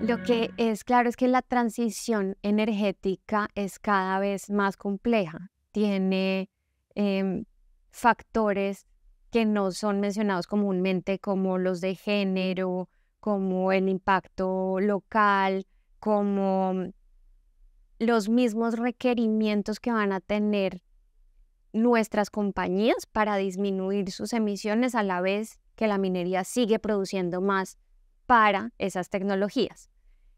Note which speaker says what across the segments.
Speaker 1: Lo mm. que es claro es que la transición energética es cada vez más compleja. Tiene em, factores que no son mencionados comúnmente como los de género, como el impacto local, como mm, los mismos requerimientos que van a tener nuestras compañías para disminuir sus emisiones a la vez que la minería sigue produciendo más para esas tecnologías.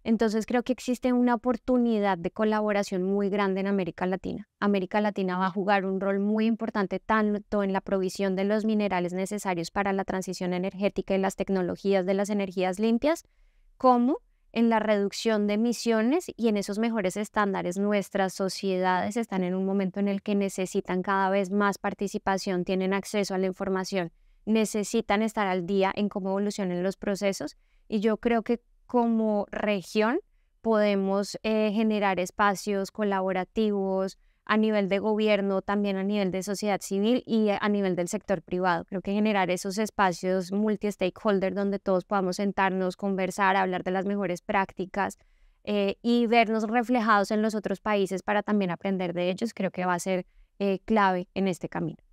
Speaker 1: Entonces creo que existe una oportunidad de colaboración muy grande en América Latina. América Latina va a jugar un rol muy importante tanto en la provisión de los minerales necesarios para la transición energética y las tecnologías de las energías limpias, como en la reducción de emisiones y en esos mejores estándares. Nuestras sociedades están en un momento en el que necesitan cada vez más participación, tienen acceso a la información, necesitan estar al día en cómo evolucionan los procesos y yo creo que como región podemos eh, generar espacios colaborativos a nivel de gobierno, también a nivel de sociedad civil y a nivel del sector privado. Creo que generar esos espacios multi-stakeholder donde todos podamos sentarnos, conversar, hablar de las mejores prácticas eh, y vernos reflejados en los otros países para también aprender de ellos, creo que va a ser eh, clave en este camino.